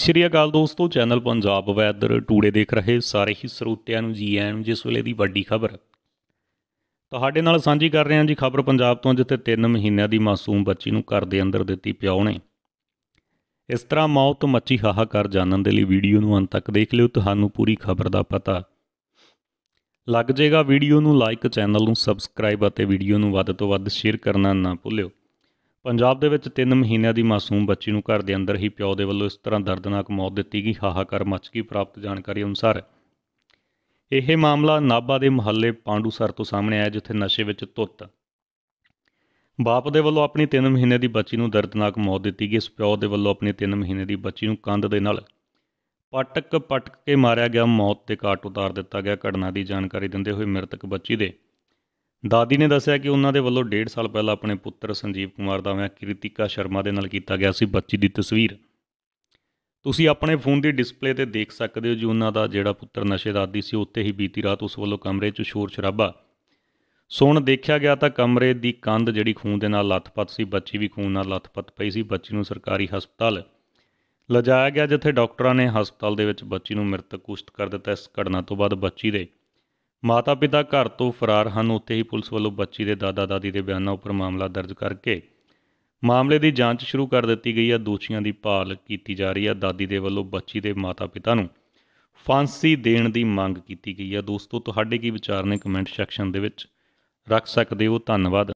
ਸ਼੍ਰੀ ਅਕਾਲ ਦੋਸਤੋ channel Punjab weather today ਦੇਖ ਰਹੇ ਸਾਰੇ ਹੀ ਸਰੋਤਿਆਂ ਨੂੰ ਜੀ ਆਇਆਂ ਨੂੰ ਜਿਸ ਵੇਲੇ ਦੀ ਵੱਡੀ ਖਬਰ ਤੁਹਾਡੇ ਨਾਲ ਸਾਂਝੀ ਕਰ ਰਹੇ ਹਾਂ ਜੀ ਖਬਰ ਪੰਜਾਬ ਤੋਂ ਜਿੱਥੇ 3 ਮਹੀਨਿਆਂ ਦੀ ਮਾਸੂਮ ਬੱਚੀ ਨੂੰ ਘਰ ਦੇ ਅੰਦਰ ਦਿੱਤੀ ਪਿਓ ਨੇ ਇਸ ਤਰ੍ਹਾਂ ਮੌਤ ਮੱਚੀ ਹਾਹਾਕਾਰ ਜਾਣਨ ਦੇ ਲਈ ਵੀਡੀਓ ਨੂੰ ਅੰਤ ਤੱਕ ਦੇਖ ਲਿਓ ਤੁਹਾਨੂੰ ਪੂਰੀ ਖਬਰ ਦਾ ਪਤਾ ਲੱਗ ਜਾਏਗਾ ਵੀਡੀਓ ਨੂੰ ਲਾਈਕ ਚੈਨਲ ਨੂੰ ਸਬਸਕ੍ਰਾਈਬ ਅਤੇ ਵੀਡੀਓ ਨੂੰ ਵੱਧ ਤੋਂ ਵੱਧ ਸ਼ੇਅਰ ਕਰਨਾ ਨਾ ਭੁੱਲਿਓ ਪੰਜਾਬ ਦੇ ਵਿੱਚ 3 ਮਹੀਨਿਆਂ ਦੀ ਮਾਸੂਮ ਬੱਚੀ ਨੂੰ ਘਰ ਦੇ ਅੰਦਰ ਹੀ ਪਿਓ ਦੇ ਵੱਲੋਂ ਇਸ ਤਰ੍ਹਾਂ ਦਰਦਨਾਕ ਮੌਤ ਦਿੱਤੀ ਗਈ ਹਾਹਾਕਾਰ ਮਚ ਗਈ ਪ੍ਰਾਪਤ ਜਾਣਕਾਰੀ ਅਨੁਸਾਰ ਇਹ ਮਾਮਲਾ ਨਾਬਾ ਦੇ ਮੁਹੱਲੇ ਪਾਂਡੂਸਰ ਤੋਂ ਸਾਹਮਣੇ ਆਇਆ ਜਿੱਥੇ ਨਸ਼ੇ ਵਿੱਚ ਧੁੱਤ ਬਾਪ ਦੇ ਵੱਲੋਂ ਆਪਣੀ 3 ਮਹੀਨੇ ਦੀ ਬੱਚੀ ਨੂੰ ਦਰਦਨਾਕ ਮੌਤ ਦਿੱਤੀ ਗਈ ਇਸ ਪਿਓ ਦੇ ਵੱਲੋਂ ਆਪਣੀ 3 ਮਹੀਨੇ ਦੀ ਬੱਚੀ ਨੂੰ ਕੰਧ ਦੇ ਨਾਲ ਪਟਕ ਪਟਕ ਕੇ ਮਾਰਿਆ ਗਿਆ ਮੌਤ ਤੇ ਕਾਟ ਉਤਾਰ ਦਿੱਤਾ ਗਿਆ ਘਟਨਾ ਦੀ ਜਾਣਕਾਰੀ ਦਿੰਦੇ ਹੋਏ ਮ੍ਰਿਤਕ ਬੱਚੀ ਦੇ ਦਾਦੀ ਨੇ ਦੱਸਿਆ ਕਿ ਉਹਨਾਂ ਦੇ ਵੱਲੋਂ 1.5 ਸਾਲ ਪਹਿਲਾਂ ਆਪਣੇ ਪੁੱਤਰ ਸੰਜੀਵ ਕੁਮਾਰ ਦਾ ਵਿਆਹ ਕ੍ਰਿਤਿਕਾ ਸ਼ਰਮਾ ਦੇ ਨਾਲ ਕੀਤਾ ਗਿਆ ਸੀ ਬੱਚੀ ਦੀ ਤਸਵੀਰ ਤੁਸੀਂ ਆਪਣੇ ਫੋਨ ਦੀ ਡਿਸਪਲੇ ਤੇ ਦੇਖ ਸਕਦੇ ਹੋ ਜੀ ਉਹਨਾਂ ਦਾ ਜਿਹੜਾ ਪੁੱਤਰ ਨਸ਼ੇ ਦਾ ਆਦੀ ਸੀ ਉੱਤੇ ਹੀ ਬੀਤੀ ਰਾਤ ਉਸ ਵੱਲੋਂ ਕਮਰੇ 'ਚ ਸ਼ੋਰ ਸ਼ਰਾਬਾ ਸੁਣ ਦੇਖਿਆ ਗਿਆ ਤਾਂ ਕਮਰੇ ਦੀ ਕੰਧ ਜਿਹੜੀ ਖੂਨ ਦੇ ਨਾਲ ਲੱਤਪੱਤ ਸੀ ਬੱਚੀ ਵੀ ਖੂਨ ਨਾਲ ਲੱਤਪੱਤ ਪਈ ਸੀ ਬੱਚੀ ਨੂੰ ਸਰਕਾਰੀ ਹਸਪਤਾਲ ਲਜਾਇਆ ਗਿਆ ਜਿੱਥੇ ਡਾਕਟਰਾਂ ਨੇ ਹਸਪਤਾਲ ਦੇ ਵਿੱਚ ਬੱਚੀ ਨੂੰ ਮ੍ਰਿਤਕ ਘੋਸ਼ਿਤ ਕਰ ਦਿੱਤਾ ਇਸ ਘਟਨਾ ਤੋਂ ਬਾਅਦ ਬੱਚੀ ਦੇ ਮਾਤਾ ਪਿਤਾ ਘਰ ਤੋਂ ਫਰਾਰ ਹਨ ਉੱਥੇ ਹੀ ਪੁਲਿਸ ਵੱਲੋਂ ਬੱਚੀ ਦੇ ਦਾਦਾ ਦਾਦੀ ਦੇ ਬਿਆਨਾਂ ਉੱਪਰ ਮਾਮਲਾ ਦਰਜ ਕਰਕੇ ਮਾਮਲੇ ਦੀ ਜਾਂਚ ਸ਼ੁਰੂ ਕਰ ਦਿੱਤੀ ਗਈ ਹੈ ਦੋਸ਼ੀਆਂ ਦੀ ਭਾਲ ਕੀਤੀ ਜਾ ਰਹੀ ਹੈ ਦਾਦੀ ਦੇ ਵੱਲੋਂ ਬੱਚੀ ਦੇ ਮਾਤਾ ਪਿਤਾ ਨੂੰ ਫਾਂਸੀ ਦੇਣ ਦੀ ਮੰਗ ਕੀਤੀ ਗਈ ਹੈ ਦੋਸਤੋ ਤੁਹਾਡੇ ਕੀ ਵਿਚਾਰ ਨੇ ਕਮੈਂਟ ਸੈਕਸ਼ਨ ਦੇ ਵਿੱਚ ਰੱਖ ਸਕਦੇ ਹੋ ਧੰਨਵਾਦ